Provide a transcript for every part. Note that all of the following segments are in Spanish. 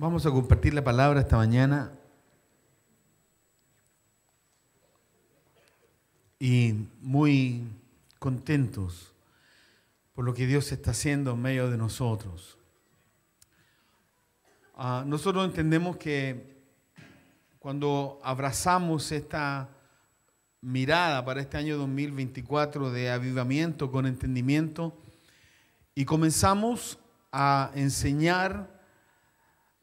Vamos a compartir la palabra esta mañana. Y muy contentos por lo que Dios está haciendo en medio de nosotros. Ah, nosotros entendemos que cuando abrazamos esta mirada para este año 2024 de avivamiento con entendimiento y comenzamos a enseñar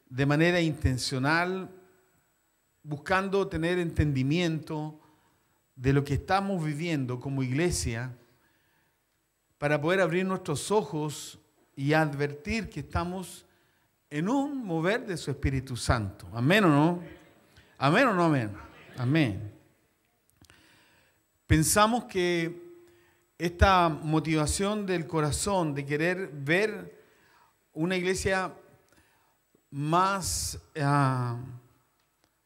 de manera intencional, buscando tener entendimiento de lo que estamos viviendo como iglesia, para poder abrir nuestros ojos y advertir que estamos en un mover de su Espíritu Santo. Amén o no? Amén o no, amén. Amén. Pensamos que esta motivación del corazón de querer ver una iglesia más, ah,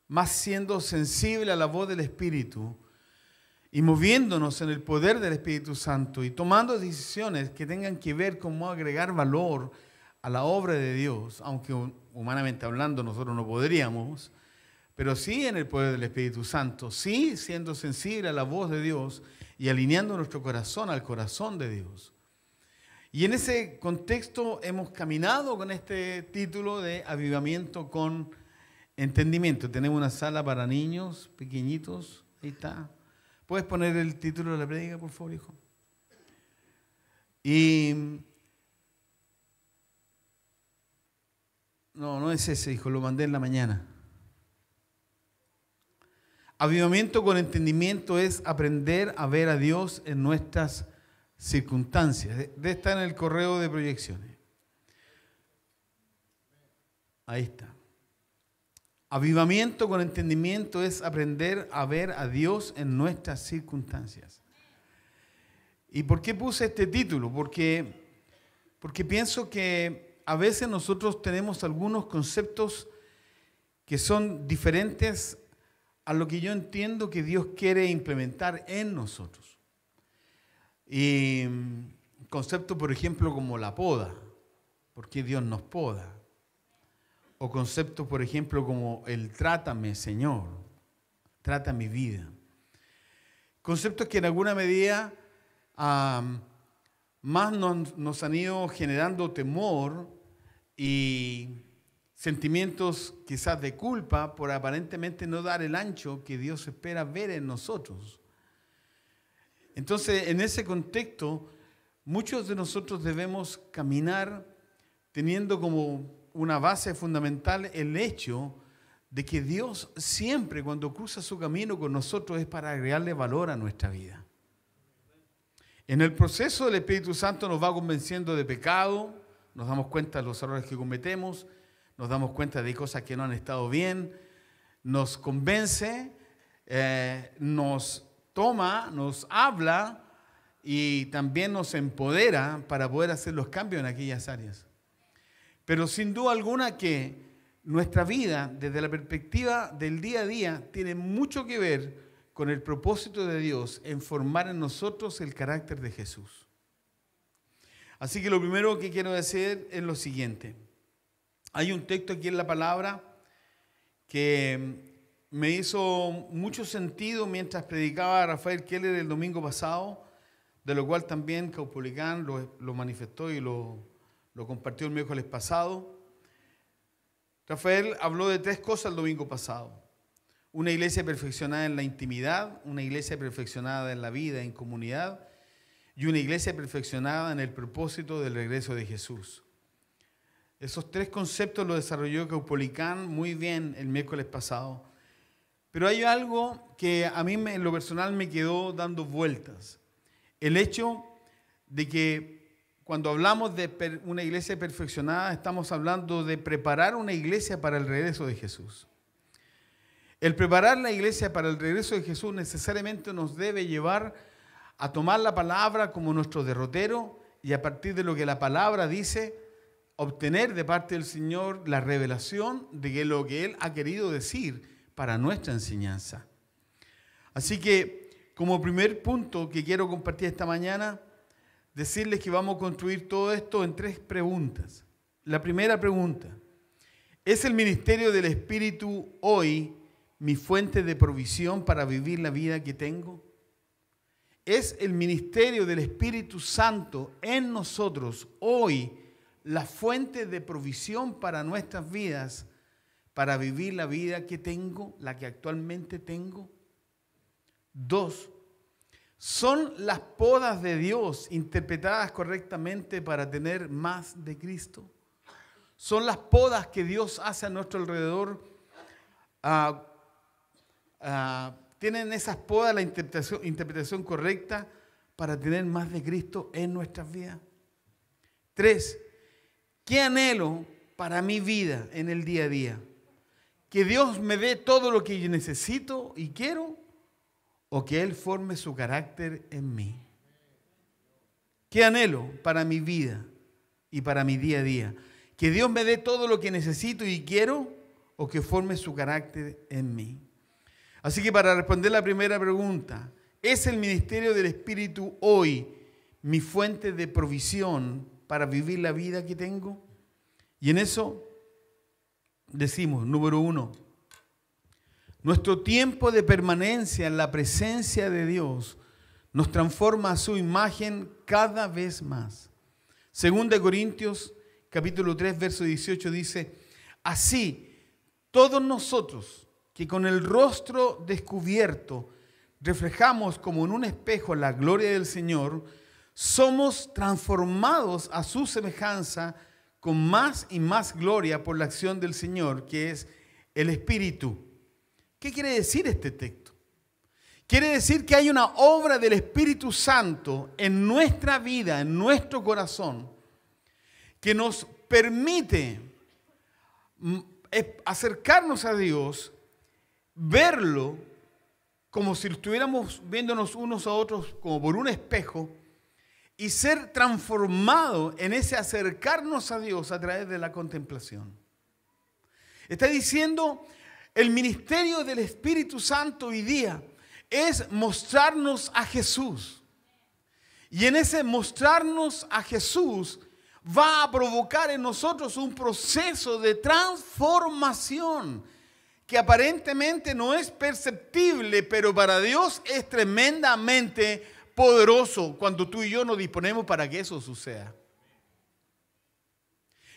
más siendo sensible a la voz del Espíritu y moviéndonos en el poder del Espíritu Santo y tomando decisiones que tengan que ver cómo agregar valor a la obra de Dios, aunque humanamente hablando nosotros no podríamos, pero sí en el poder del Espíritu Santo, sí siendo sensible a la voz de Dios y alineando nuestro corazón al corazón de Dios. Y en ese contexto hemos caminado con este título de Avivamiento con Entendimiento. Tenemos una sala para niños pequeñitos. Ahí está. ¿Puedes poner el título de la predica, por favor, hijo? Y. No, no es ese, hijo, lo mandé en la mañana. Avivamiento con entendimiento es aprender a ver a Dios en nuestras circunstancias. De esta en el correo de proyecciones. Ahí está. Avivamiento con entendimiento es aprender a ver a Dios en nuestras circunstancias. ¿Y por qué puse este título? Porque, porque pienso que a veces nosotros tenemos algunos conceptos que son diferentes a lo que yo entiendo que Dios quiere implementar en nosotros. Y mm, conceptos, por ejemplo, como la poda, porque Dios nos poda. O conceptos, por ejemplo, como el trátame, Señor, trata mi vida. Conceptos que en alguna medida más nos han ido generando temor y sentimientos quizás de culpa por aparentemente no dar el ancho que Dios espera ver en nosotros. Entonces, en ese contexto, muchos de nosotros debemos caminar teniendo como una base fundamental el hecho de que Dios siempre cuando cruza su camino con nosotros es para agregarle valor a nuestra vida. En el proceso el Espíritu Santo nos va convenciendo de pecado, nos damos cuenta de los errores que cometemos, nos damos cuenta de cosas que no han estado bien, nos convence, eh, nos toma, nos habla y también nos empodera para poder hacer los cambios en aquellas áreas. Pero sin duda alguna que nuestra vida, desde la perspectiva del día a día, tiene mucho que ver con el propósito de Dios en formar en nosotros el carácter de Jesús. Así que lo primero que quiero decir es lo siguiente. Hay un texto aquí en la palabra que me hizo mucho sentido mientras predicaba a Rafael Keller el domingo pasado, de lo cual también Caupolicán lo, manifestó y lo, lo compartió el miércoles pasado. Rafael habló de tres cosas el domingo pasado. Una iglesia perfeccionada en la intimidad, una iglesia perfeccionada en la vida, en comunidad, y una iglesia perfeccionada en el propósito del regreso de Jesús. Esos tres conceptos los desarrolló Caupolicán muy bien el miércoles pasado pero hay algo que a mí en lo personal me quedó dando vueltas. El hecho de que cuando hablamos de una iglesia perfeccionada, estamos hablando de preparar una iglesia para el regreso de Jesús. El preparar la iglesia para el regreso de Jesús necesariamente nos debe llevar a tomar la palabra como nuestro derrotero y a partir de lo que la palabra dice, obtener de parte del Señor la revelación de que lo que Él ha querido decir para nuestra enseñanza. Así que como primer punto que quiero compartir esta mañana, decirles que vamos a construir todo esto en tres preguntas. La primera pregunta, ¿es el ministerio del Espíritu hoy mi fuente de provisión para vivir la vida que tengo? ¿Es el ministerio del Espíritu Santo en nosotros hoy la fuente de provisión para nuestras vidas para vivir la vida que tengo, la que actualmente tengo? Dos, ¿son las podas de Dios interpretadas correctamente para tener más de Cristo? ¿Son las podas que Dios hace a nuestro alrededor? Ah, ah, ¿Tienen esas podas la interpretación, interpretación correcta para tener más de Cristo en nuestras vidas? Tres, ¿qué anhelo para mi vida en el día a día? que Dios me dé todo lo que necesito y quiero o que Él forme su carácter en mí. ¿Qué anhelo para mi vida y para mi día a día? ¿Que Dios me dé todo lo que necesito y quiero o que forme su carácter en mí? Así que para responder la primera pregunta, ¿es el ministerio del Espíritu hoy mi fuente de provisión para vivir la vida que tengo? Y en eso decimos, número uno, nuestro tiempo de permanencia en la presencia de Dios nos transforma a su imagen cada vez más. De Corintios capítulo 3, verso 18 dice, así todos nosotros que con el rostro descubierto reflejamos como en un espejo la gloria del Señor, somos transformados a su semejanza con más y más gloria por la acción del Señor, que es el Espíritu. ¿Qué quiere decir este texto? Quiere decir que hay una obra del Espíritu Santo en nuestra vida, en nuestro corazón, que nos permite mm, acercarnos a Dios, verlo como si estuviéramos viéndonos unos a otros como por un espejo y ser transformado en ese acercarnos a Dios a través de la contemplación. Está diciendo, el ministerio del Espíritu Santo hoy día es mostrarnos a Jesús. Y en ese mostrarnos a Jesús va a provocar en nosotros un proceso de transformación que aparentemente no es perceptible, pero para Dios es tremendamente poderoso cuando tú y yo nos disponemos para que eso suceda.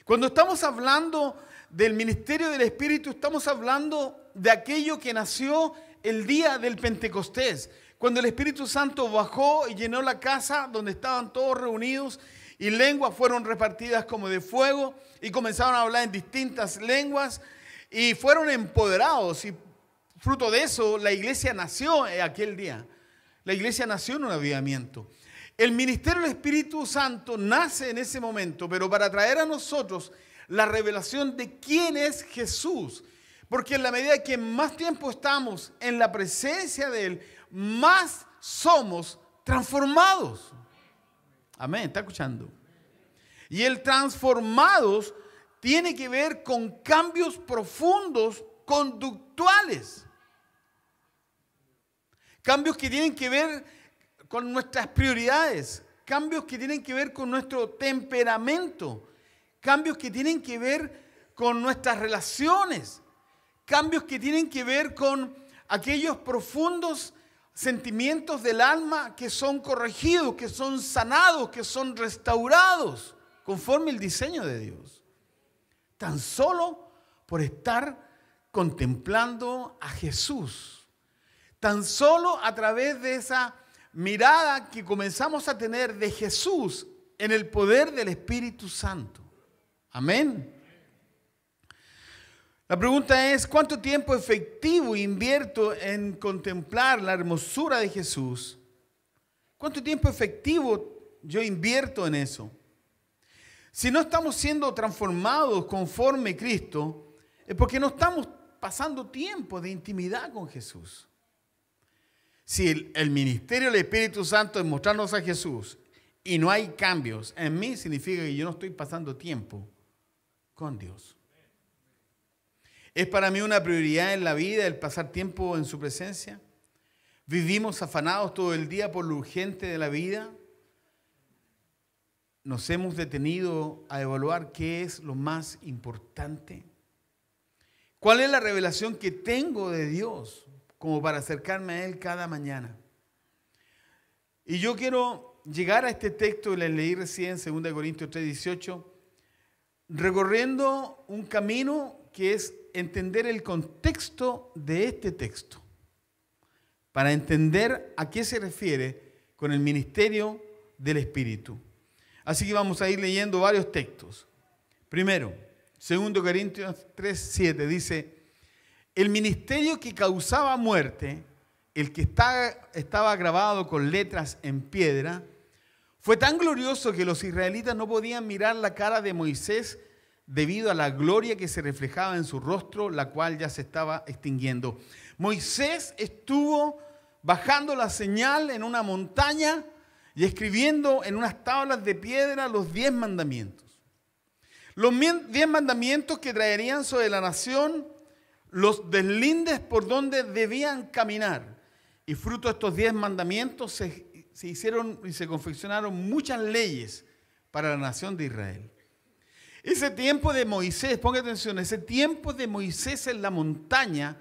Cuando estamos hablando del ministerio del Espíritu, estamos hablando de aquello que nació el día del Pentecostés, cuando el Espíritu Santo bajó y llenó la casa donde estaban todos reunidos y lenguas fueron repartidas como de fuego y comenzaron a hablar en distintas lenguas y fueron empoderados y fruto de eso la iglesia nació aquel día. La iglesia nació en un avivamiento. El ministerio del Espíritu Santo nace en ese momento, pero para traer a nosotros la revelación de quién es Jesús. Porque en la medida que más tiempo estamos en la presencia de Él, más somos transformados. Amén, está escuchando. Y el transformados tiene que ver con cambios profundos conductuales. Cambios que tienen que ver con nuestras prioridades, cambios que tienen que ver con nuestro temperamento, cambios que tienen que ver con nuestras relaciones, cambios que tienen que ver con aquellos profundos sentimientos del alma que son corregidos, que son sanados, que son restaurados conforme el diseño de Dios. Tan solo por estar contemplando a Jesús tan solo a través de esa mirada que comenzamos a tener de Jesús en el poder del Espíritu Santo. Amén. La pregunta es, ¿cuánto tiempo efectivo e invierto en contemplar la hermosura de Jesús? ¿Cuánto tiempo efectivo yo invierto en eso? Si no estamos siendo transformados conforme Cristo, es porque no estamos pasando tiempo de intimidad con Jesús. Si el, ministerio del Espíritu Santo es mostrarnos a Jesús y no hay cambios en mí, significa que yo no estoy pasando tiempo con Dios. ¿Es para mí una prioridad en la vida el pasar tiempo en su presencia? ¿Vivimos afanados todo el día por lo urgente de la vida? ¿Nos hemos detenido a evaluar qué es lo más importante? ¿Cuál es la revelación que tengo de Dios? como para acercarme a Él cada mañana. Y yo quiero llegar a este texto que les leí recién, 2 Corintios 3, 18, recorriendo un camino que es entender el contexto de este texto, para entender a qué se refiere con el ministerio del Espíritu. Así que vamos a ir leyendo varios textos. Primero, 2 Corintios 3.7, dice, el ministerio que causaba muerte, el que estaba grabado con letras en piedra, fue tan glorioso que los israelitas no podían mirar la cara de Moisés debido a la gloria que se reflejaba en su rostro, la cual ya se estaba extinguiendo. Moisés estuvo bajando la señal en una montaña y escribiendo en unas tablas de piedra los diez mandamientos. Los diez mandamientos que traerían sobre la nación los deslindes por donde debían caminar. Y fruto de estos diez mandamientos se, hicieron y se confeccionaron muchas leyes para la nación de Israel. Ese tiempo de Moisés, ponga atención, ese tiempo de Moisés en la montaña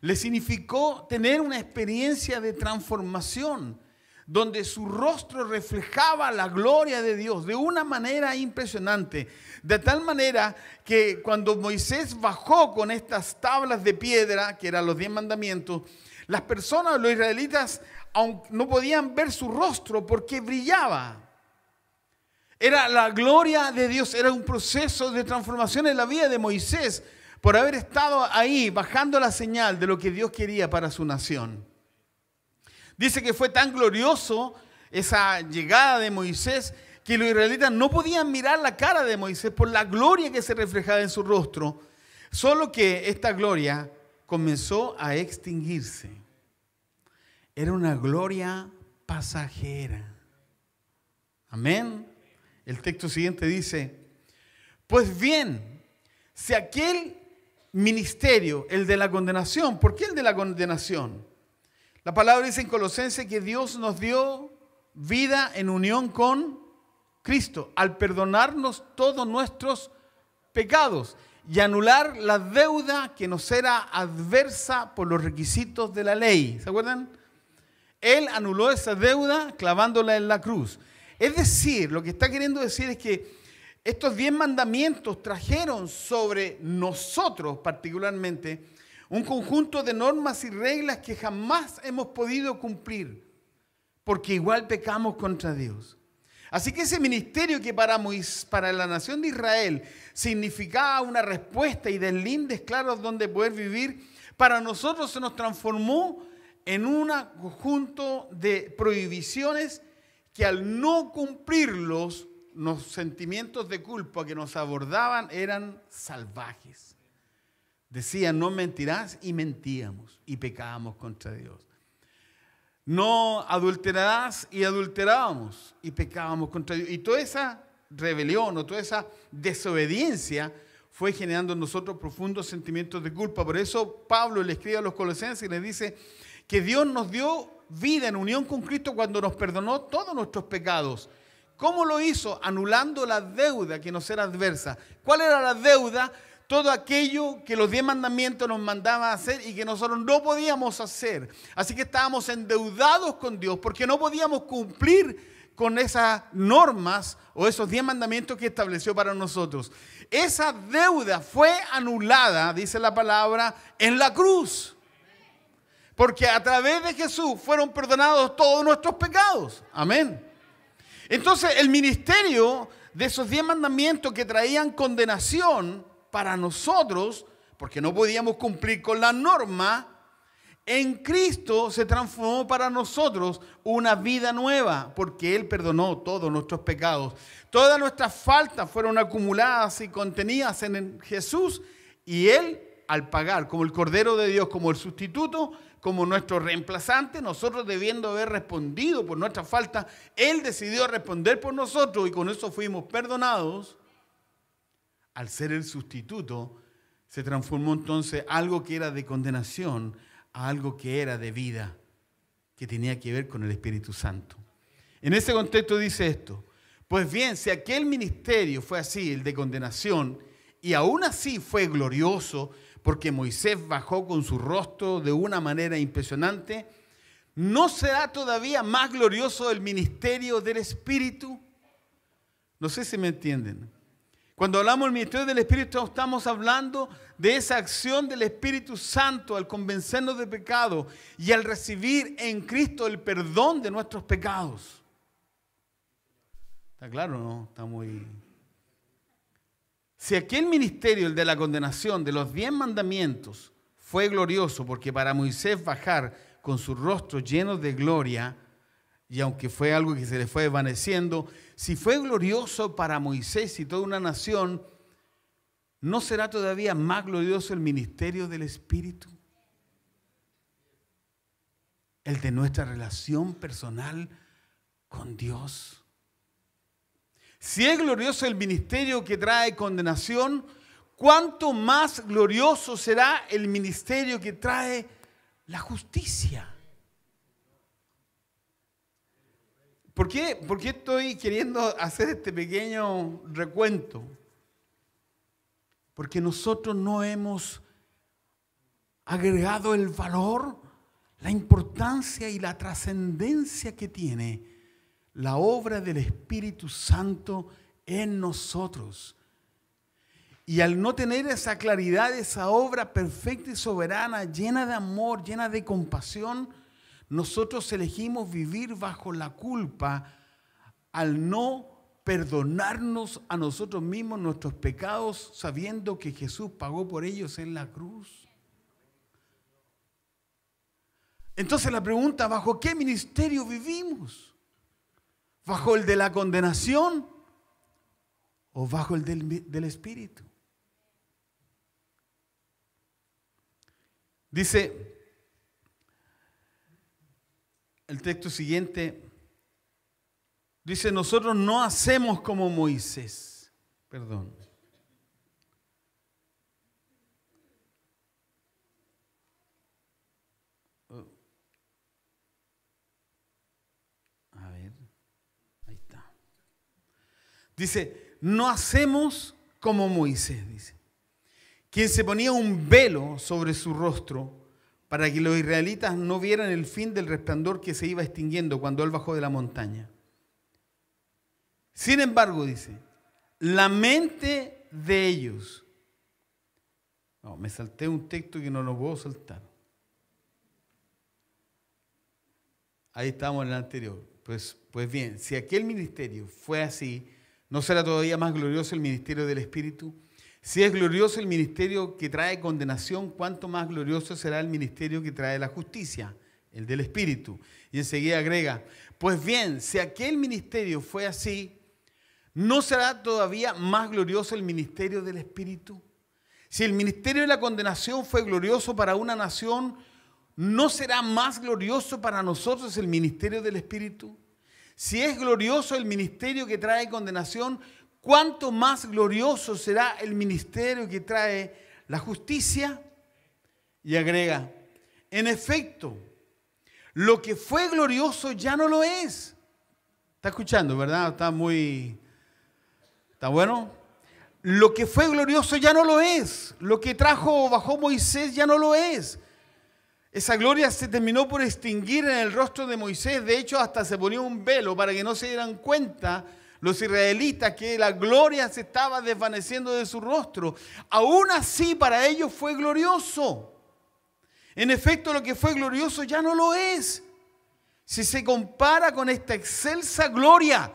le significó tener una experiencia de transformación, donde su rostro reflejaba la gloria de Dios de una manera impresionante. De tal manera que cuando Moisés bajó con estas tablas de piedra, que eran los diez mandamientos, las personas, los israelitas, no podían ver su rostro porque brillaba. Era la gloria de Dios, era un proceso de transformación en la vida de Moisés por haber estado ahí bajando la señal de lo que Dios quería para su nación. Dice que fue tan glorioso esa llegada de Moisés que los israelitas no podían mirar la cara de Moisés por la gloria que se reflejaba en su rostro, solo que esta gloria comenzó a extinguirse. Era una gloria pasajera. Amén. El texto siguiente dice, pues bien, si aquel ministerio, el de la condenación, ¿por qué el de la condenación? La palabra dice en Colosense que Dios nos dio vida en unión con Cristo al perdonarnos todos nuestros pecados y anular la deuda que nos era adversa por los requisitos de la ley. ¿Se acuerdan? Él anuló esa deuda clavándola en la cruz. Es decir, lo que está queriendo decir es que estos diez mandamientos trajeron sobre nosotros particularmente un conjunto de normas y reglas que jamás hemos podido cumplir, porque igual pecamos contra Dios. Así que ese ministerio que para, para la nación de Israel significaba una respuesta y deslindes claros donde poder vivir, para nosotros se nos transformó en un conjunto de prohibiciones que al no cumplirlos, los sentimientos de culpa que nos abordaban eran salvajes. Decía, no mentirás y mentíamos y pecábamos contra Dios. No adulterarás y adulterábamos y pecábamos contra Dios. Y toda esa rebelión o toda esa desobediencia fue generando en nosotros profundos sentimientos de culpa. Por eso Pablo le escribe a los colosenses y le dice que Dios nos dio vida en unión con Cristo cuando nos perdonó todos nuestros pecados. ¿Cómo lo hizo? Anulando la deuda que nos era adversa. ¿Cuál era la deuda? todo aquello que los diez mandamientos nos mandaban a hacer y que nosotros no podíamos hacer. Así que estábamos endeudados con Dios porque no podíamos cumplir con esas normas o esos diez mandamientos que estableció para nosotros. Esa deuda fue anulada, dice la palabra, en la cruz. Porque a través de Jesús fueron perdonados todos nuestros pecados. Amén. Entonces el ministerio de esos diez mandamientos que traían condenación, para nosotros, porque no podíamos cumplir con la norma, en Cristo se transformó para nosotros una vida nueva, porque Él perdonó todos nuestros pecados. Todas nuestras faltas fueron acumuladas y contenidas en Jesús, y Él, al pagar como el Cordero de Dios, como el sustituto, como nuestro reemplazante, nosotros debiendo haber respondido por nuestra falta, Él decidió responder por nosotros y con eso fuimos perdonados al ser el sustituto, se transformó entonces algo que era de condenación a algo que era de vida, que tenía que ver con el Espíritu Santo. En ese contexto dice esto, pues bien, si aquel ministerio fue así, el de condenación, y aún así fue glorioso, porque Moisés bajó con su rostro de una manera impresionante, ¿no será todavía más glorioso el ministerio del Espíritu? No sé si me entienden. Cuando hablamos del ministerio del Espíritu, estamos hablando de esa acción del Espíritu Santo al convencernos de pecado y al recibir en Cristo el perdón de nuestros pecados. ¿Está claro no? Está muy... Si aquel ministerio, el de la condenación, de los diez mandamientos, fue glorioso porque para Moisés bajar con su rostro lleno de gloria, y aunque fue algo que se le fue desvaneciendo, si fue glorioso para Moisés y toda una nación, ¿no será todavía más glorioso el ministerio del Espíritu? El de nuestra relación personal con Dios. Si es glorioso el ministerio que trae condenación, ¿cuánto más glorioso será el ministerio que trae la justicia? ¿Por qué, ¿Por qué estoy queriendo hacer este pequeño recuento? Porque nosotros no hemos agregado el valor, la importancia y la trascendencia que tiene la obra del Espíritu Santo en nosotros. Y al no tener esa claridad, esa obra perfecta y soberana, llena de amor, llena de compasión, nosotros elegimos vivir bajo la culpa al no perdonarnos a nosotros mismos nuestros pecados sabiendo que Jesús pagó por ellos en la cruz. Entonces la pregunta, ¿bajo qué ministerio vivimos? ¿Bajo el de la condenación o bajo el del, Espíritu? Dice el texto siguiente dice, nosotros no hacemos como Moisés. Perdón. A ver, ahí está. Dice, no hacemos como Moisés, dice, quien se ponía un velo sobre su rostro para que los israelitas no vieran el fin del resplandor que se iba extinguiendo cuando él bajó de la montaña. Sin embargo, dice, la mente de ellos. No, me salté un texto que no lo puedo saltar. Ahí estábamos en el anterior. Pues, pues bien, si aquel ministerio fue así, ¿no será todavía más glorioso el ministerio del Espíritu? Si es glorioso el ministerio que trae condenación, cuánto más glorioso será el ministerio que trae la justicia, el del Espíritu. Y enseguida agrega, pues bien, si aquel ministerio fue así, ¿no será todavía más glorioso el ministerio del Espíritu? Si el ministerio de la condenación fue glorioso para una nación, ¿no será más glorioso para nosotros el ministerio del Espíritu? Si es glorioso el ministerio que trae condenación, ¿Cuánto más glorioso será el ministerio que trae la justicia? Y agrega, en efecto, lo que fue glorioso ya no lo es. Está escuchando, ¿verdad? Está muy... ¿Está bueno? Lo que fue glorioso ya no lo es. Lo que trajo bajó Moisés ya no lo es. Esa gloria se terminó por extinguir en el rostro de Moisés. De hecho, hasta se ponía un velo para que no se dieran cuenta los israelitas que la gloria se estaba desvaneciendo de su rostro. Aún así para ellos fue glorioso. En efecto, lo que fue glorioso ya no lo es. Si se compara con esta excelsa gloria,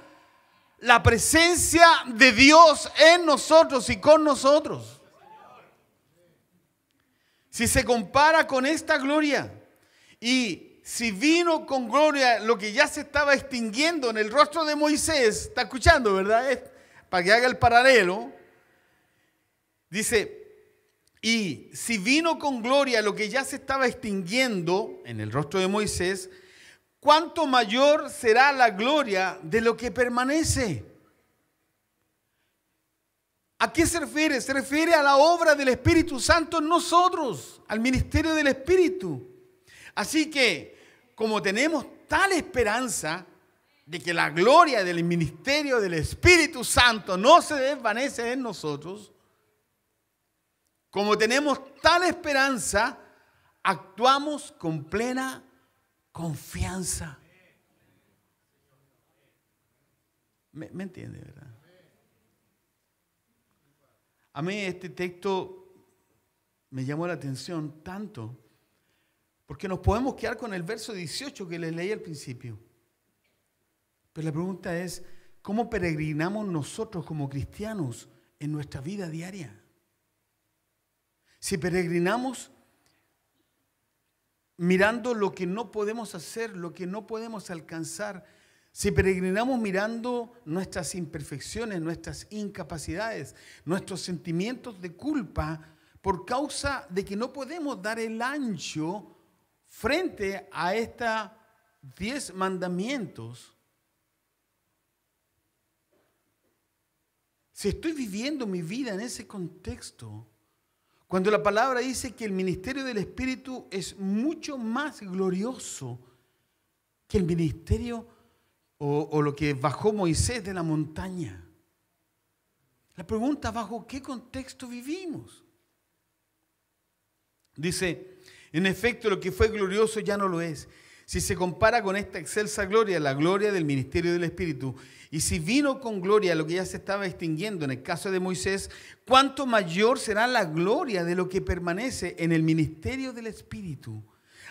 la presencia de Dios en nosotros y con nosotros. Si se compara con esta gloria y si vino con gloria lo que ya se estaba extinguiendo en el rostro de Moisés, está escuchando, ¿verdad? para que haga el paralelo, dice, y si vino con gloria lo que ya se estaba extinguiendo en el rostro de Moisés, ¿cuánto mayor será la gloria de lo que permanece? ¿A qué se refiere? Se refiere a la obra del Espíritu Santo en nosotros, al ministerio del Espíritu. Así que como tenemos tal esperanza de que la gloria del ministerio del Espíritu Santo no se desvanece en nosotros, como tenemos tal esperanza, actuamos con plena confianza. ¿Me, entiende, verdad? A mí este texto me llamó la atención tanto porque nos podemos quedar con el verso 18 que les leí al principio. Pero la pregunta es, ¿cómo peregrinamos nosotros como cristianos en nuestra vida diaria? Si peregrinamos mirando lo que no podemos hacer, lo que no podemos alcanzar, si peregrinamos mirando nuestras imperfecciones, nuestras incapacidades, nuestros sentimientos de culpa por causa de que no podemos dar el ancho frente a estos diez mandamientos, si estoy viviendo mi vida en ese contexto, cuando la palabra dice que el ministerio del Espíritu es mucho más glorioso que el ministerio o, o lo que bajó Moisés de la montaña. La pregunta, ¿bajo qué contexto vivimos? Dice, en efecto, lo que fue glorioso ya no lo es. Si se compara con esta excelsa gloria, la gloria del ministerio del Espíritu, y si vino con gloria lo que ya se estaba extinguiendo en el caso de Moisés, ¿cuánto mayor será la gloria de lo que permanece en el ministerio del Espíritu?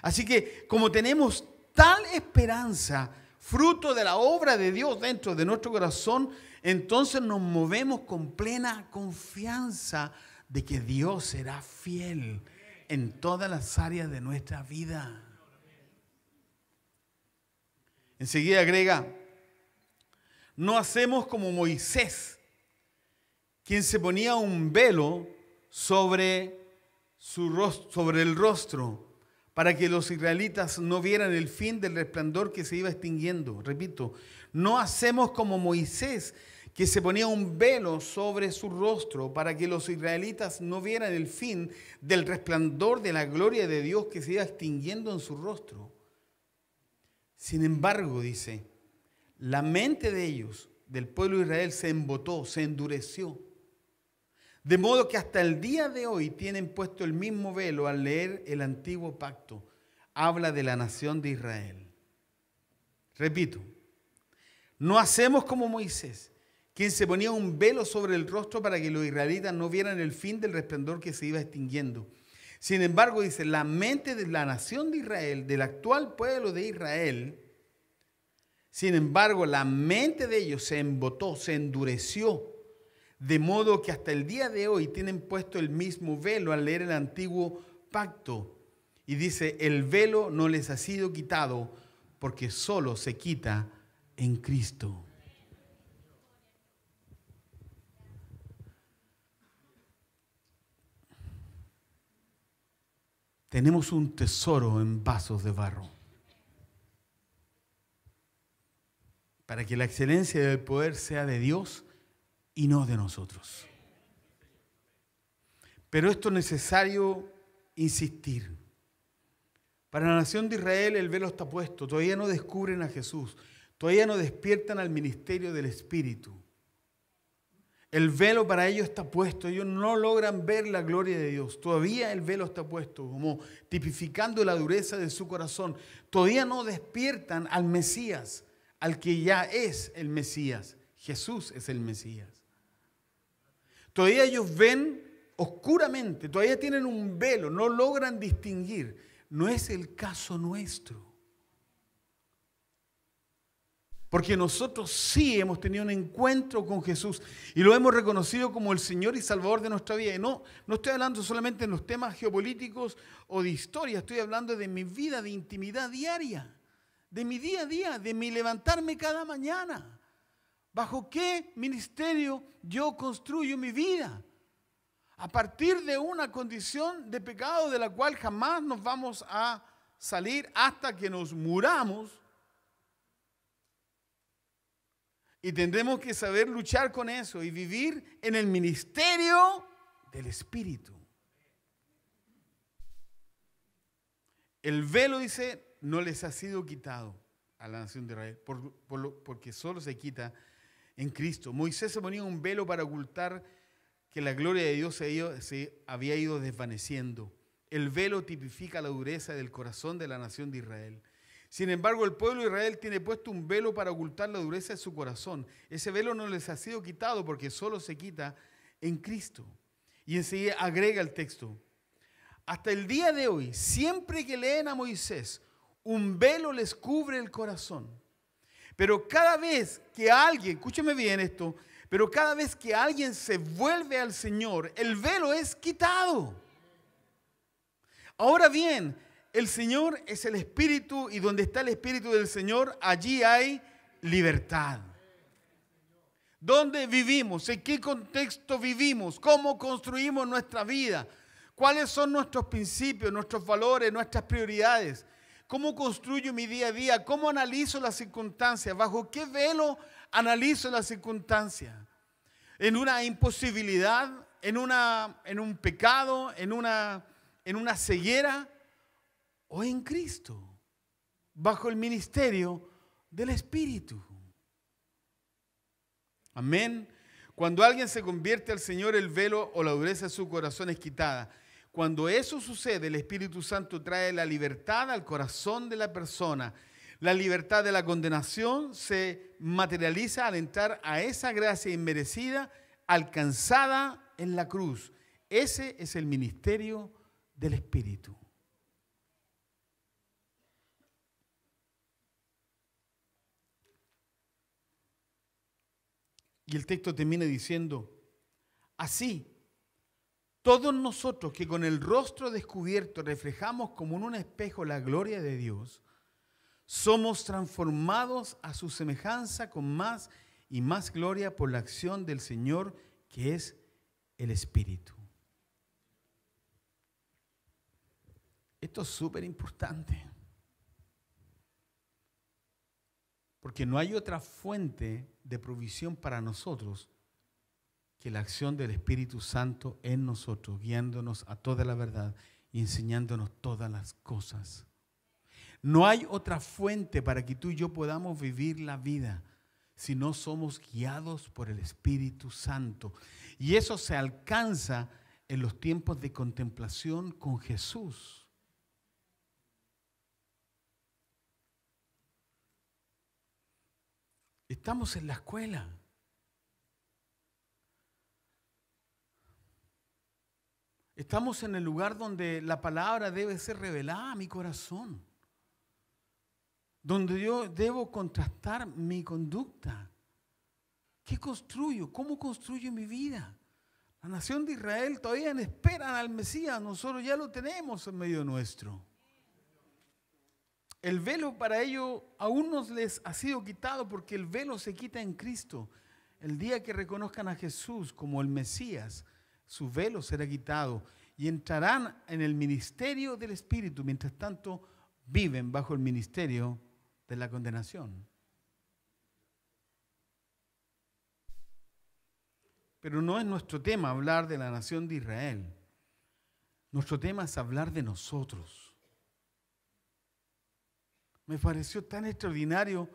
Así que como tenemos tal esperanza, fruto de la obra de Dios dentro de nuestro corazón, entonces nos movemos con plena confianza de que Dios será fiel en todas las áreas de nuestra vida. Enseguida agrega, no hacemos como Moisés, quien se ponía un velo sobre, su rostro, sobre el rostro para que los israelitas no vieran el fin del resplandor que se iba extinguiendo. Repito, no hacemos como Moisés, que se ponía un velo sobre su rostro para que los israelitas no vieran el fin del resplandor de la gloria de Dios que se iba extinguiendo en su rostro. Sin embargo, dice, la mente de ellos, del pueblo de Israel, se embotó, se endureció. De modo que hasta el día de hoy tienen puesto el mismo velo al leer el antiguo pacto. Habla de la nación de Israel. Repito, no hacemos como Moisés, quien se ponía un velo sobre el rostro para que los israelitas no vieran el fin del resplandor que se iba extinguiendo. Sin embargo, dice, la mente de la nación de Israel, del actual pueblo de Israel, sin embargo, la mente de ellos se embotó, se endureció, de modo que hasta el día de hoy tienen puesto el mismo velo al leer el antiguo pacto. Y dice, el velo no les ha sido quitado porque solo se quita en Cristo. tenemos un tesoro en vasos de barro. Para que la excelencia del poder sea de Dios y no de nosotros. Pero esto es necesario insistir. Para la nación de Israel el velo está puesto, todavía no descubren a Jesús, todavía no despiertan al ministerio del Espíritu. El velo para ellos está puesto, ellos no logran ver la gloria de Dios. Todavía el velo está puesto, como tipificando la dureza de su corazón. Todavía no despiertan al Mesías, al que ya es el Mesías. Jesús es el Mesías. Todavía ellos ven oscuramente, todavía tienen un velo, no logran distinguir. No es el caso nuestro. Porque nosotros sí hemos tenido un encuentro con Jesús y lo hemos reconocido como el Señor y Salvador de nuestra vida. Y no, no estoy hablando solamente en los temas geopolíticos o de historia, estoy hablando de mi vida, de intimidad diaria, de mi día a día, de mi levantarme cada mañana. ¿Bajo qué ministerio yo construyo mi vida? A partir de una condición de pecado de la cual jamás nos vamos a salir hasta que nos muramos Y tendremos que saber luchar con eso y vivir en el ministerio del Espíritu. El velo, dice, no les ha sido quitado a la nación de Israel, porque solo se quita en Cristo. Moisés se ponía un velo para ocultar que la gloria de Dios se había ido desvaneciendo. El velo tipifica la dureza del corazón de la nación de Israel. Sin embargo, el pueblo de Israel tiene puesto un velo para ocultar la dureza de su corazón. Ese velo no les ha sido quitado porque solo se quita en Cristo. Y enseguida agrega el texto. Hasta el día de hoy, siempre que leen a Moisés, un velo les cubre el corazón. Pero cada vez que alguien, escúcheme bien esto, pero cada vez que alguien se vuelve al Señor, el velo es quitado. Ahora bien, el Señor es el Espíritu y donde está el Espíritu del Señor, allí hay libertad. ¿Dónde vivimos? ¿En qué contexto vivimos? ¿Cómo construimos nuestra vida? ¿Cuáles son nuestros principios, nuestros valores, nuestras prioridades? ¿Cómo construyo mi día a día? ¿Cómo analizo las circunstancias? ¿Bajo qué velo analizo las circunstancias? ¿En una imposibilidad? ¿En, una, en un pecado? ¿En una, en una ceguera? o en Cristo, bajo el ministerio del Espíritu. Amén. Cuando alguien se convierte al Señor, el velo o la dureza de su corazón es quitada. Cuando eso sucede, el Espíritu Santo trae la libertad al corazón de la persona. La libertad de la condenación se materializa al entrar a esa gracia inmerecida alcanzada en la cruz. Ese es el ministerio del Espíritu. Y el texto termina diciendo, así, todos nosotros que con el rostro descubierto reflejamos como en un espejo la gloria de Dios, somos transformados a su semejanza con más y más gloria por la acción del Señor que es el Espíritu. Esto es súper importante, porque no hay otra fuente de provisión para nosotros que la acción del Espíritu Santo en nosotros, guiándonos a toda la verdad y enseñándonos todas las cosas. No hay otra fuente para que tú y yo podamos vivir la vida si no somos guiados por el Espíritu Santo. Y eso se alcanza en los tiempos de contemplación con Jesús Estamos en la escuela. Estamos en el lugar donde la palabra debe ser revelada a mi corazón. Donde yo debo contrastar mi conducta. ¿Qué construyo? ¿Cómo construyo mi vida? La nación de Israel todavía espera al Mesías. Nosotros ya lo tenemos en medio nuestro. El velo para ello aún no les ha sido quitado porque el velo se quita en Cristo. El día que reconozcan a Jesús como el Mesías, su velo será quitado y entrarán en el ministerio del Espíritu. Mientras tanto, viven bajo el ministerio de la condenación. Pero no es nuestro tema hablar de la nación de Israel. Nuestro tema es hablar de nosotros. Me pareció tan extraordinario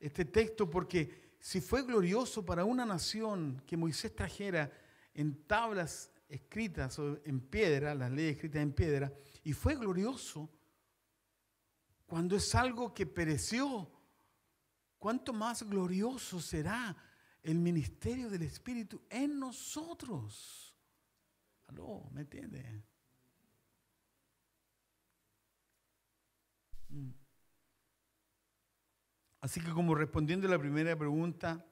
este texto porque si fue glorioso para una nación que Moisés trajera en tablas escritas o en piedra, las leyes escritas en piedra, y fue glorioso cuando es algo que pereció, ¿cuánto más glorioso será el ministerio del Espíritu en nosotros? ¿Aló? ¿Me entiende? Mm. Así que como respondiendo a la primera pregunta,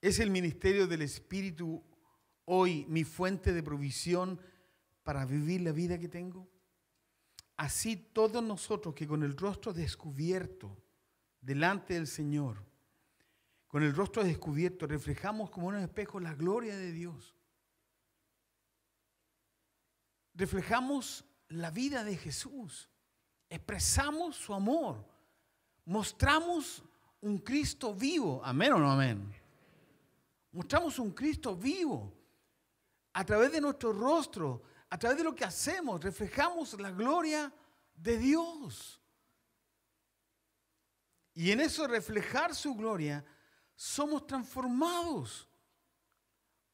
¿es el ministerio del Espíritu hoy mi fuente de provisión para vivir la vida que tengo? Así todos nosotros que con el rostro descubierto delante del Señor, con el rostro descubierto, reflejamos como un espejo la gloria de Dios. Reflejamos la vida de Jesús, expresamos su amor mostramos un Cristo vivo. Amén o no amén. Mostramos un Cristo vivo a través de nuestro rostro, a través de lo que hacemos, reflejamos la gloria de Dios. Y en eso reflejar su gloria, somos transformados.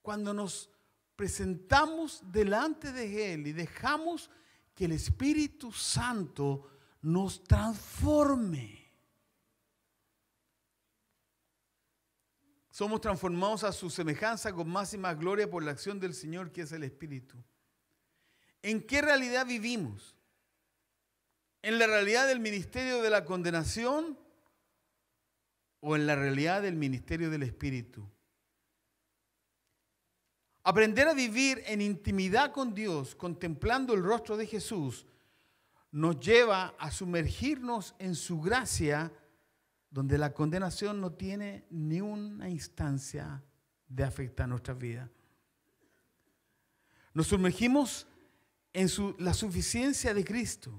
Cuando nos presentamos delante de Él y dejamos que el Espíritu Santo nos transforme. Somos transformados a su semejanza con máxima gloria por la acción del Señor que es el Espíritu. ¿En qué realidad vivimos? ¿En la realidad del ministerio de la condenación o en la realidad del ministerio del Espíritu? Aprender a vivir en intimidad con Dios, contemplando el rostro de Jesús, nos lleva a sumergirnos en su gracia donde la condenación no tiene ni una instancia de afectar nuestra vida. Nos sumergimos en la suficiencia de Cristo.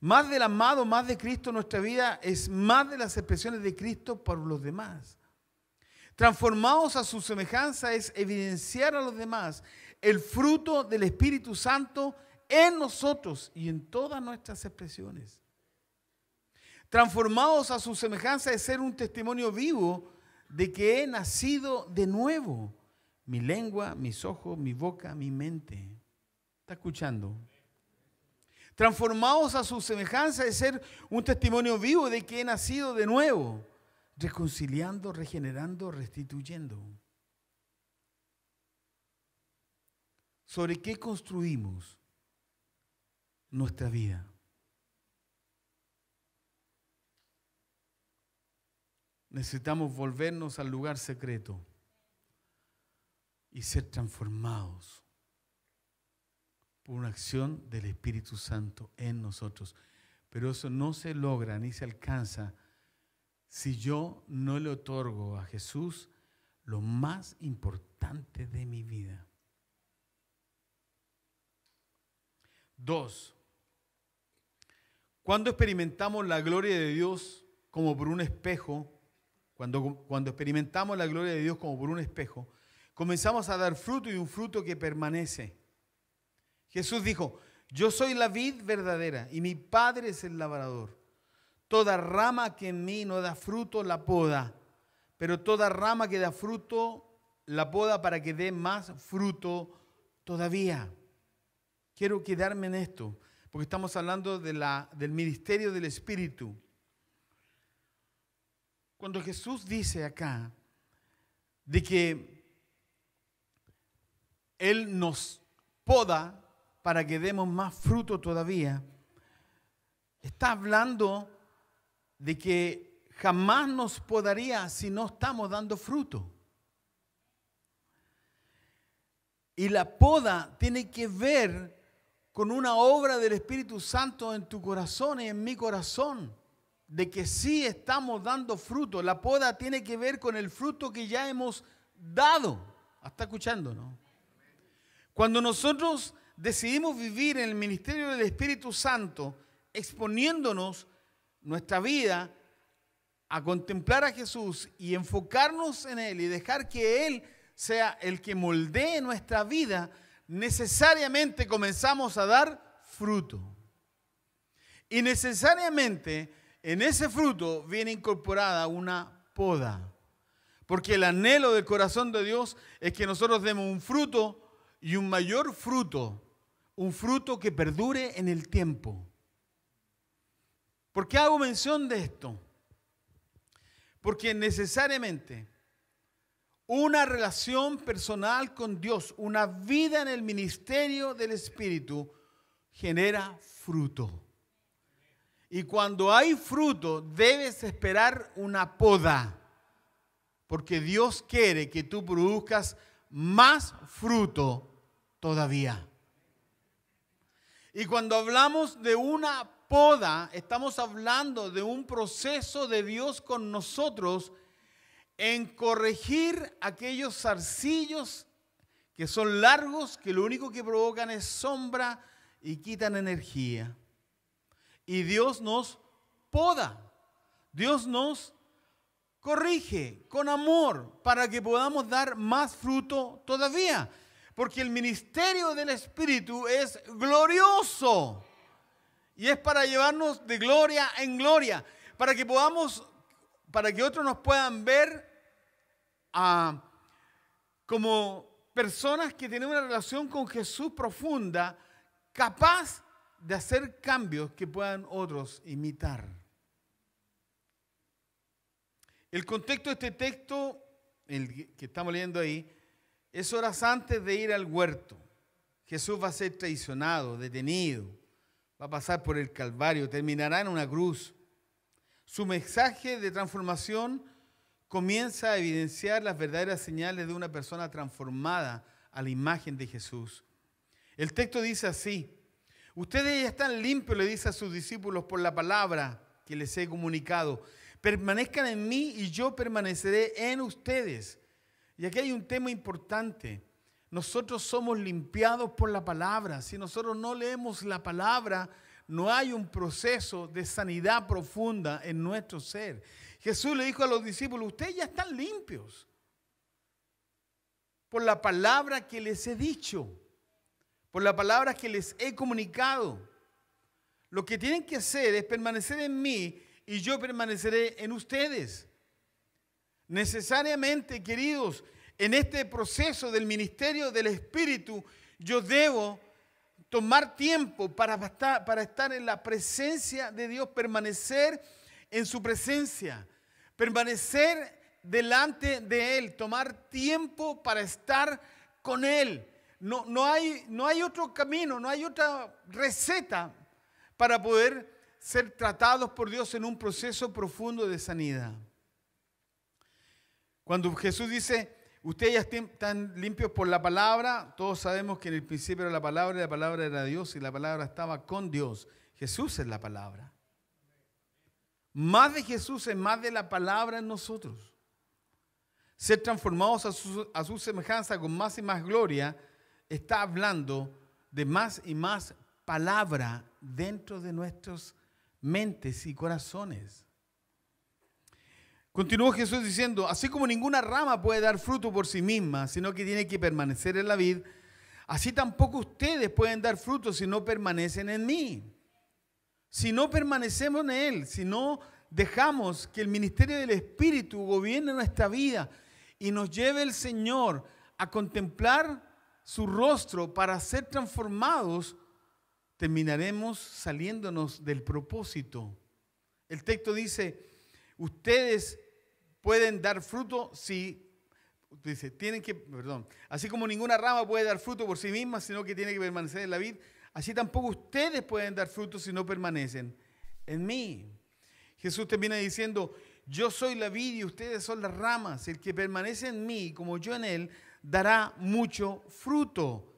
Más del amado, más de Cristo, nuestra vida es más de las expresiones de Cristo por los demás. Transformados a su semejanza es evidenciar a los demás el fruto del Espíritu Santo en nosotros y en todas nuestras expresiones transformados a su semejanza de ser un testimonio vivo de que he nacido de nuevo. Mi lengua, mis ojos, mi boca, mi mente. ¿Está escuchando? Transformados a su semejanza de ser un testimonio vivo de que he nacido de nuevo. Reconciliando, regenerando, restituyendo. ¿Sobre qué construimos nuestra vida? necesitamos volvernos al lugar secreto y ser transformados por una acción del Espíritu Santo en nosotros. Pero eso no se logra ni se alcanza si yo no le otorgo a Jesús lo más importante de mi vida. Dos, cuando experimentamos la gloria de Dios como por un espejo, cuando, experimentamos la gloria de Dios como por un espejo, comenzamos a dar fruto y un fruto que permanece. Jesús dijo, yo soy la vid verdadera y mi Padre es el labrador. Toda rama que en mí no da fruto, la poda. Pero toda rama que da fruto, la poda para que dé más fruto todavía. Quiero quedarme en esto, porque estamos hablando del ministerio del Espíritu. Cuando Jesús dice acá de que Él nos poda para que demos más fruto todavía, está hablando de que jamás nos podaría si no estamos dando fruto. Y la poda tiene que ver con una obra del Espíritu Santo en tu corazón y en mi corazón de que sí estamos dando fruto. La poda tiene que ver con el fruto que ya hemos dado. Ah, está escuchando, Cuando nosotros decidimos vivir en el ministerio del Espíritu Santo, exponiéndonos nuestra vida a contemplar a Jesús y enfocarnos en Él y dejar que Él sea el que moldee nuestra vida, necesariamente comenzamos a dar fruto. Y necesariamente en ese fruto viene incorporada una poda. Porque el anhelo del corazón de Dios es que nosotros demos un fruto y un mayor fruto, un fruto que perdure en el tiempo. ¿Por qué hago mención de esto? Porque necesariamente una relación personal con Dios, una vida en el ministerio del Espíritu, genera fruto. Y cuando hay fruto, debes esperar una poda, porque Dios quiere que tú produzcas más fruto todavía. Y cuando hablamos de una poda, estamos hablando de un proceso de Dios con nosotros en corregir aquellos zarcillos que son largos, que lo único que provocan es sombra y quitan energía y Dios nos poda. Dios nos corrige con amor para que podamos dar más fruto todavía. Porque el ministerio del Espíritu es glorioso y es para llevarnos de gloria en gloria, para que podamos, para que otros nos puedan ver ah, como personas que tienen una relación con Jesús profunda, capaz de hacer cambios que puedan otros imitar. El contexto de este texto, el que estamos leyendo ahí, es horas antes de ir al huerto. Jesús va a ser traicionado, detenido, va a pasar por el Calvario, terminará en una cruz. Su mensaje de transformación comienza a evidenciar las verdaderas señales de una persona transformada a la imagen de Jesús. El texto dice así, Ustedes ya están limpios, le dice a sus discípulos por la palabra que les he comunicado. Permanezcan en mí y yo permaneceré en ustedes. Y aquí hay un tema importante. Nosotros somos limpiados por la palabra. Si nosotros no leemos la palabra, no hay un proceso de sanidad profunda en nuestro ser. Jesús le dijo a los discípulos, ustedes ya están limpios por la palabra que les he dicho por las palabras que les he comunicado. Lo que tienen que hacer es permanecer en mí y yo permaneceré en ustedes. Necesariamente, queridos, en este proceso del ministerio del Espíritu, yo debo tomar tiempo para estar, para estar en la presencia de Dios, permanecer en su presencia, permanecer delante de Él, tomar tiempo para estar con Él no, hay, no hay otro camino, no hay otra receta para poder ser tratados por Dios en un proceso profundo de sanidad. Cuando Jesús dice, ustedes ya están limpios por la palabra, todos sabemos que en el principio era la palabra, y la palabra era Dios y la palabra estaba con Dios. Jesús es la palabra. Más de Jesús es más de la palabra en nosotros. Ser transformados a su, a su semejanza con más y más gloria está hablando de más y más palabra dentro de nuestras mentes y corazones. Continúa Jesús diciendo, así como ninguna rama puede dar fruto por sí misma, sino que tiene que permanecer en la vid, así tampoco ustedes pueden dar fruto si no permanecen en mí. Si no permanecemos en Él, si no dejamos que el ministerio del Espíritu gobierne nuestra vida y nos lleve el Señor a contemplar su rostro para ser transformados, terminaremos saliéndonos del propósito. El texto dice, ustedes pueden dar fruto si dice, tienen que, perdón, así como ninguna rama puede dar fruto por sí misma, sino que tiene que permanecer en la vid, así tampoco ustedes pueden dar fruto si no permanecen en mí. Jesús termina diciendo, yo soy la vid y ustedes son las ramas, el que permanece en mí como yo en él dará mucho fruto.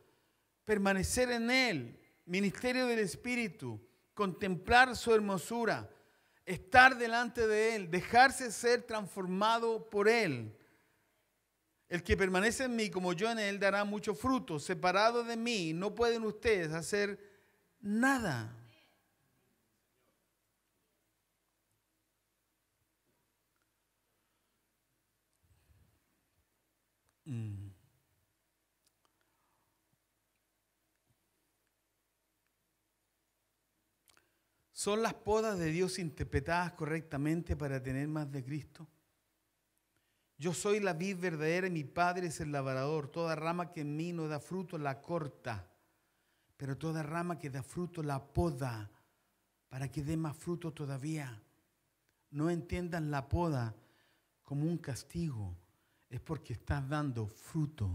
Permanecer en Él, ministerio del Espíritu, contemplar su hermosura, estar delante de Él, dejarse ser transformado por Él. El que permanece en mí como yo en Él dará mucho fruto. Separado de mí no pueden ustedes hacer nada. ¿Son las podas de Dios interpretadas correctamente para tener más de Cristo? Yo soy la vid verdadera y mi Padre es el labrador. Toda rama que en mí no da fruto la corta, pero toda rama que da fruto la poda para que dé más fruto todavía. No entiendan la poda como un castigo, es porque estás dando fruto.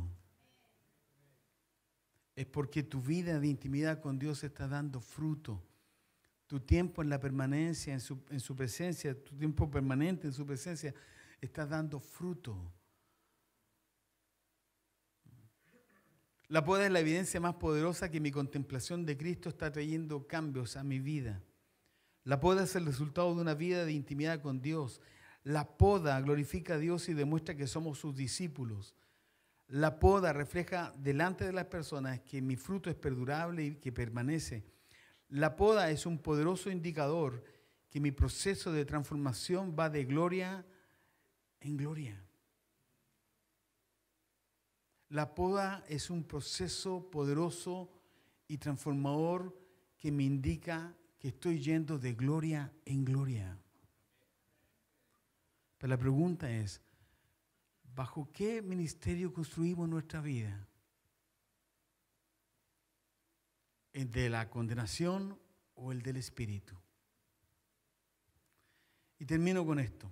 Es porque tu vida de intimidad con Dios está dando fruto tu tiempo en la permanencia, en su, presencia, tu tiempo permanente en su presencia, está dando fruto. La poda es la evidencia más poderosa que mi contemplación de Cristo está trayendo cambios a mi vida. La poda es el resultado de una vida de intimidad con Dios. La poda glorifica a Dios y demuestra que somos sus discípulos. La poda refleja delante de las personas que mi fruto es perdurable y que permanece la poda es un poderoso indicador que mi proceso de transformación va de gloria en gloria. La poda es un proceso poderoso y transformador que me indica que estoy yendo de gloria en gloria. Pero la pregunta es, ¿bajo qué ministerio construimos nuestra vida? el eh, de la condenación o el del espíritu. Y termino con esto.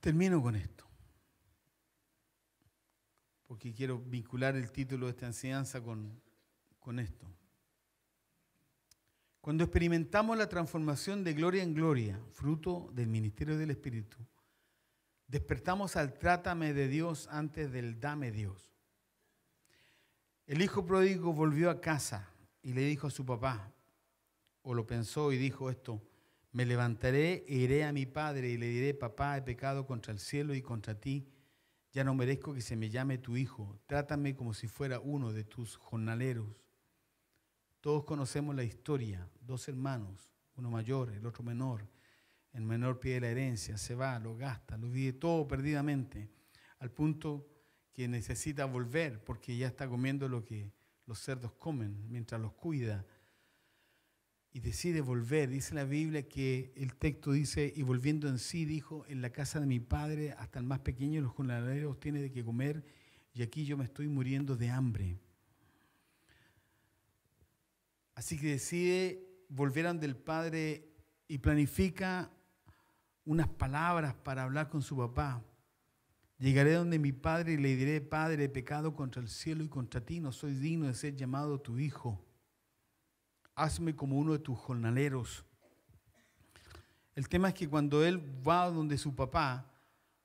Termino con esto, porque quiero vincular el título de esta enseñanza con, con esto. Cuando experimentamos la transformación de gloria en gloria, fruto del ministerio del Espíritu, despertamos al trátame de Dios antes del dame Dios. El hijo pródigo volvió a casa y le dijo a su papá, o lo pensó y dijo esto, me levantaré e iré a mi padre y le diré, papá, he pecado contra el cielo y contra ti, ya no merezco que se me llame tu hijo, trátame como si fuera uno de tus jornaleros. Todos conocemos la historia, dos hermanos, uno mayor, el otro menor. El menor pide la herencia, se va, lo gasta, lo vive todo perdidamente, al punto que necesita volver porque ya está comiendo lo que los cerdos comen mientras los cuida. Y decide volver. Dice la Biblia que el texto dice, y volviendo en sí, dijo, en la casa de mi padre hasta el más pequeño los jornaleros tiene de que comer y aquí yo me estoy muriendo de hambre. Así que decide volver del padre y planifica unas palabras para hablar con su papá. Llegaré donde mi padre y le diré, Padre, he pecado contra el cielo y contra ti, no soy digno de ser llamado tu hijo. Hazme como uno de tus jornaleros. El tema es que cuando él va donde su papá,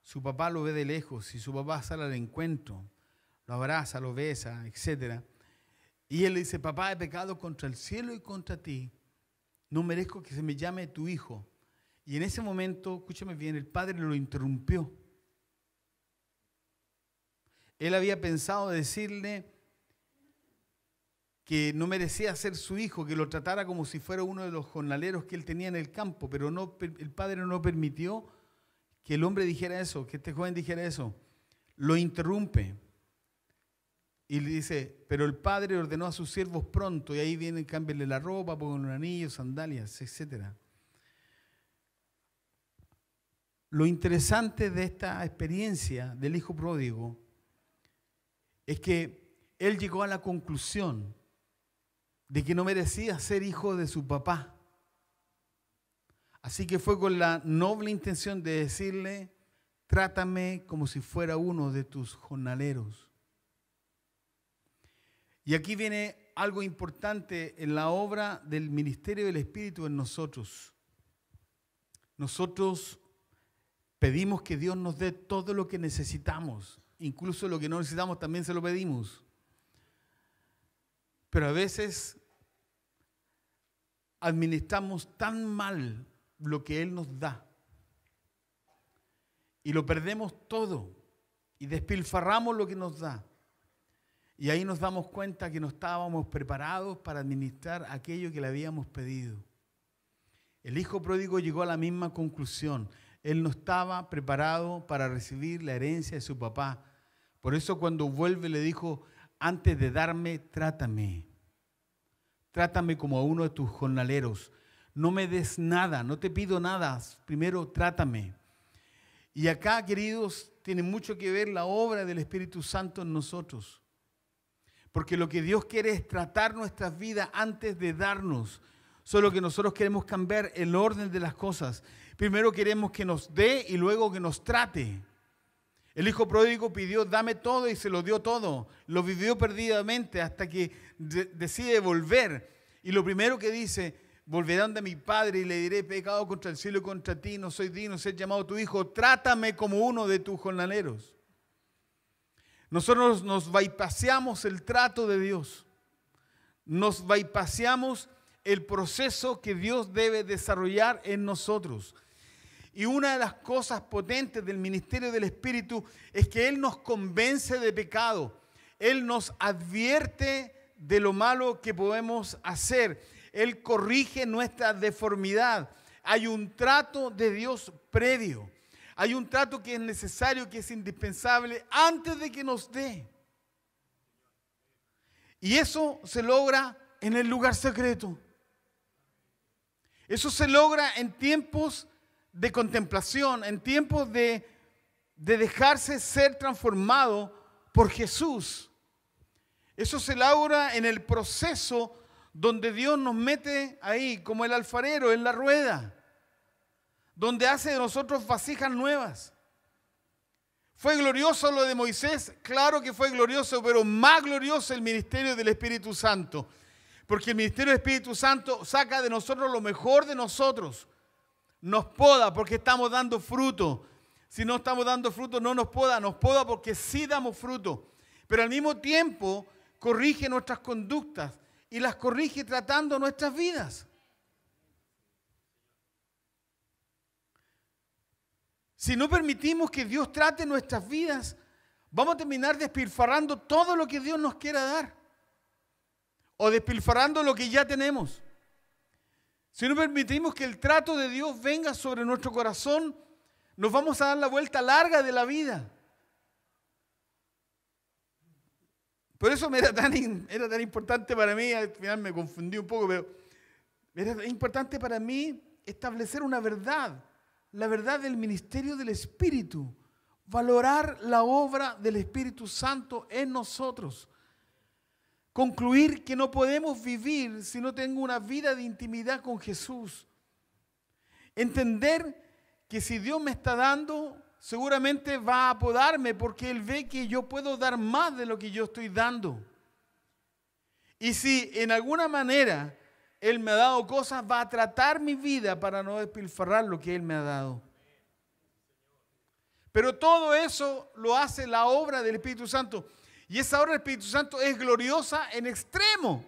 su papá lo ve de lejos y su papá sale al encuentro, lo abraza, lo besa, etc. Y él le dice, papá, he pecado contra el cielo y contra ti. No merezco que se me llame tu hijo. Y en ese momento, escúchame bien, el padre lo interrumpió. Él había pensado decirle que no merecía ser su hijo, que lo tratara como si fuera uno de los jornaleros que él tenía en el campo, pero no, el padre no permitió que el hombre dijera eso, que este joven dijera eso. Lo interrumpe. Y le dice, pero el padre ordenó a sus siervos pronto, y ahí vienen, cámbiale la ropa, pongan un anillo, sandalias, etc. Lo interesante de esta experiencia del hijo pródigo es que él llegó a la conclusión de que no merecía ser hijo de su papá. Así que fue con la noble intención de decirle, trátame como si fuera uno de tus jornaleros. Y aquí viene algo importante en la obra del ministerio del Espíritu en nosotros. Nosotros pedimos que Dios nos dé todo lo que necesitamos, incluso lo que no necesitamos también se lo pedimos. Pero a veces administramos tan mal lo que Él nos da y lo perdemos todo y despilfarramos lo que nos da y ahí nos damos cuenta que no estábamos preparados para administrar aquello que le habíamos pedido. El hijo pródigo llegó a la misma conclusión. Él no estaba preparado para recibir la herencia de su papá. Por eso cuando vuelve le dijo, antes de darme, trátame. Trátame como a uno de tus jornaleros. No me des nada, no te pido nada. Primero, trátame. Y acá, queridos, tiene mucho que ver la obra del Espíritu Santo en nosotros. Porque lo que Dios quiere es tratar nuestras vidas antes de darnos. Solo que nosotros queremos cambiar el orden de las cosas. Primero queremos que nos dé y luego que nos trate. El hijo pródigo pidió, dame todo y se lo dio todo. Lo vivió perdidamente hasta que decide volver. Y lo primero que dice, volverán de mi padre y le diré, pecado contra el cielo y contra ti, no soy digno, ser llamado tu hijo, trátame como uno de tus jornaleros. Nosotros nos bypaseamos el trato de Dios. Nos bypaseamos el proceso que Dios debe desarrollar en nosotros. Y una de las cosas potentes del ministerio del Espíritu es que Él nos convence de pecado. Él nos advierte de lo malo que podemos hacer. Él corrige nuestra deformidad. Hay un trato de Dios previo. Hay un trato que es necesario, que es indispensable antes de que nos dé. Y eso se logra en el lugar secreto. Eso se logra en tiempos de contemplación, en tiempos de, dejarse ser transformado por Jesús. Eso se logra en el proceso donde Dios nos mete ahí como el alfarero en la rueda donde hace de nosotros vasijas nuevas. Fue glorioso lo de Moisés, claro que fue glorioso, pero más glorioso el ministerio del Espíritu Santo. Porque el ministerio del Espíritu Santo saca de nosotros lo mejor de nosotros. Nos poda porque estamos dando fruto. Si no estamos dando fruto, no nos poda. Nos poda porque sí damos fruto. Pero al mismo tiempo corrige nuestras conductas y las corrige tratando nuestras vidas. Si no permitimos que Dios trate nuestras vidas, vamos a terminar despilfarrando todo lo que Dios nos quiera dar. O despilfarrando lo que ya tenemos. Si no permitimos que el trato de Dios venga sobre nuestro corazón, nos vamos a dar la vuelta larga de la vida. Por eso era tan, era tan importante para mí, al final me confundí un poco, pero era importante para mí establecer una verdad la verdad del ministerio del Espíritu, valorar la obra del Espíritu Santo en nosotros. Concluir que no podemos vivir si no tengo una vida de intimidad con Jesús. Entender que si Dios me está dando, seguramente va a apodarme porque Él ve que yo puedo dar más de lo que yo estoy dando. Y si en alguna manera él me ha dado cosas, va a tratar mi vida para no despilfarrar lo que Él me ha dado. Pero todo eso lo hace la obra del Espíritu Santo. Y esa obra del Espíritu Santo es gloriosa en extremo.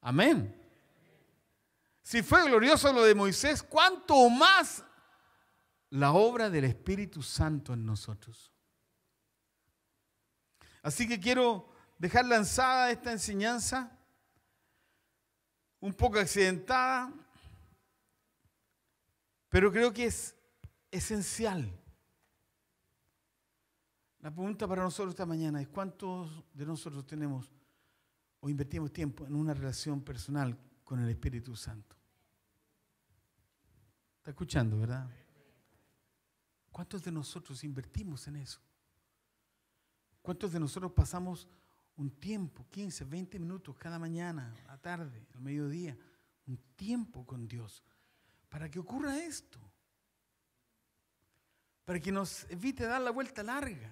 Amén. Si fue glorioso lo de Moisés, ¿cuánto más la obra del Espíritu Santo en nosotros? Así que quiero dejar lanzada esta enseñanza un poco accidentada, pero creo que es esencial. La pregunta para nosotros esta mañana es cuántos de nosotros tenemos o invertimos tiempo en una relación personal con el Espíritu Santo. ¿Está escuchando, verdad? ¿Cuántos de nosotros invertimos en eso? ¿Cuántos de nosotros pasamos un tiempo, 15, 20 minutos cada mañana, la tarde, el mediodía, un tiempo con Dios, para que ocurra esto, para que nos evite dar la vuelta larga,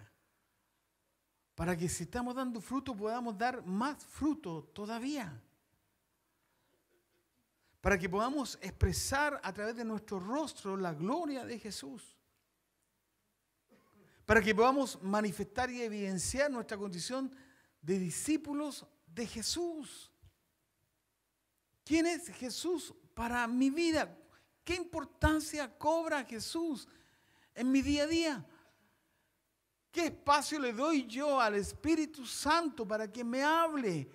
para que si estamos dando fruto podamos dar más fruto todavía, para que podamos expresar a través de nuestro rostro la gloria de Jesús para que podamos manifestar y evidenciar nuestra condición de discípulos de Jesús. ¿Quién es Jesús para mi vida? ¿Qué importancia cobra Jesús en mi día a día? ¿Qué espacio le doy yo al Espíritu Santo para que me hable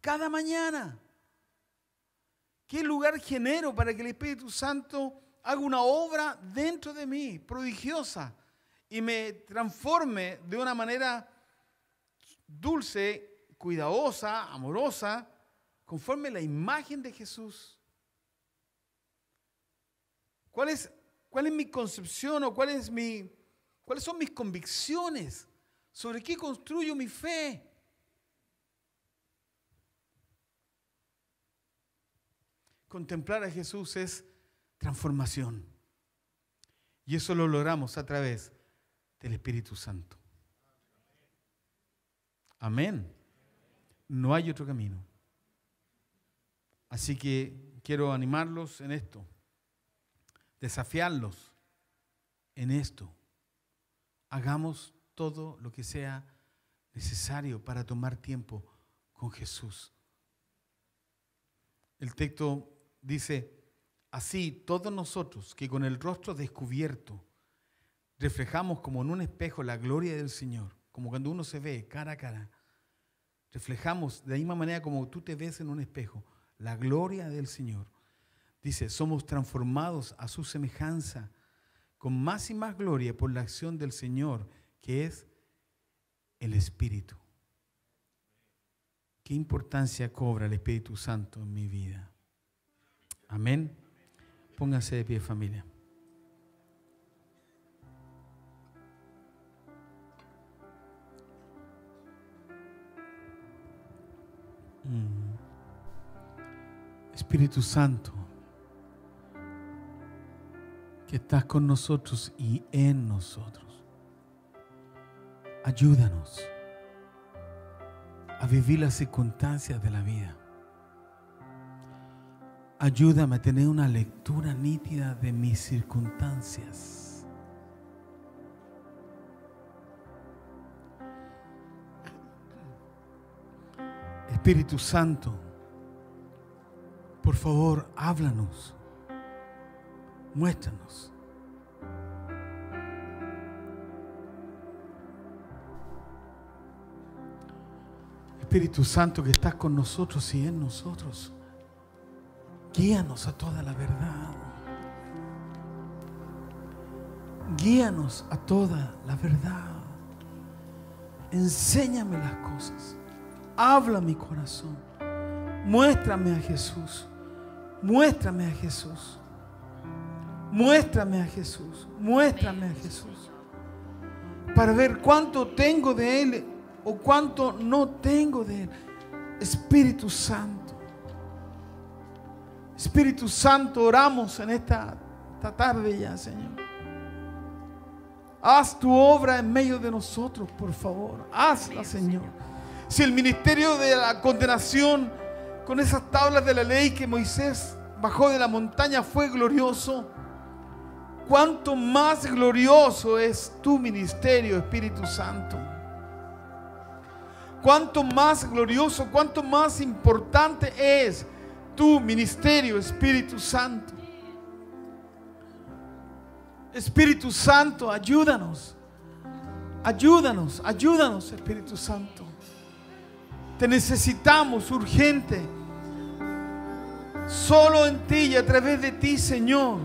cada mañana? ¿Qué lugar genero para que el Espíritu Santo haga una obra dentro de mí prodigiosa y me transforme de una manera dulce, cuidadosa, amorosa, conforme la imagen de Jesús. ¿Cuál es, mi concepción o cuáles son mis convicciones? ¿Sobre qué construyo mi fe? Contemplar a Jesús es transformación. Y eso lo logramos a través del Espíritu Santo. Amén. No hay otro camino. Así que quiero animarlos en esto, desafiarlos en esto. Hagamos todo lo que sea necesario para tomar tiempo con Jesús. El texto dice, así todos nosotros que con el rostro descubierto reflejamos como en un espejo la gloria del Señor como cuando uno se ve cara a cara, reflejamos de la misma manera como tú te ves en un espejo, la gloria del Señor. Dice, somos transformados a su semejanza con más y más gloria por la acción del Señor, que es el Espíritu. ¿Qué importancia cobra el Espíritu Santo en mi vida? Amén. Póngase de pie familia. Mm. Espíritu Santo, que estás con nosotros y en nosotros, ayúdanos a vivir las circunstancias de la vida. Ayúdame a tener una lectura nítida de mis circunstancias Espíritu Santo, por favor, háblanos, muéstranos. Espíritu Santo que estás con nosotros y en nosotros, guíanos a toda la verdad. Guíanos a toda la verdad. Enséñame las cosas. Habla mi corazón. Muéstrame a Jesús. Muéstrame a Jesús. Muéstrame a Jesús. Muéstrame a Jesús. Para ver cuánto tengo de Él o cuánto no tengo de Él. Espíritu Santo. Espíritu Santo, oramos en esta, esta tarde ya, Señor. Haz tu obra en medio de nosotros, por favor. Hazla, Señor si el ministerio de la condenación con esas tablas de la ley que Moisés bajó de la montaña fue glorioso, cuánto más glorioso es tu ministerio, Espíritu Santo. Cuánto más glorioso, cuánto más importante es tu ministerio, Espíritu Santo. Espíritu Santo, ayúdanos. Ayúdanos, ayúdanos, Espíritu Santo. Te necesitamos urgente. Solo en ti y a través de ti, Señor,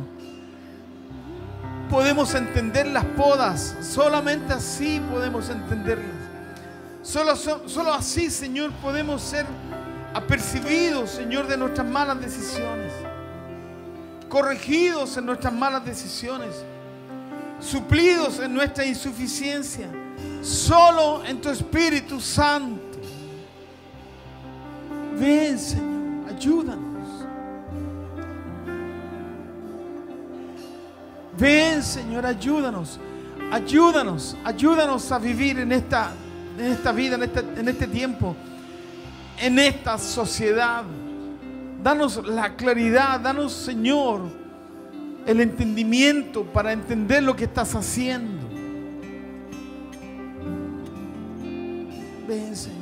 podemos entender las podas. Solamente así podemos entenderlas. Solo, solo así, Señor, podemos ser apercibidos, Señor, de nuestras malas decisiones. Corregidos en nuestras malas decisiones. Suplidos en nuestra insuficiencia. Solo en tu Espíritu Santo Ven, Señor, ayúdanos. Ven, Señor, ayúdanos. Ayúdanos, ayúdanos a vivir en esta, en esta vida, en este, en este tiempo, en esta sociedad. Danos la claridad, danos, Señor, el entendimiento para entender lo que estás haciendo. Ven, Señor.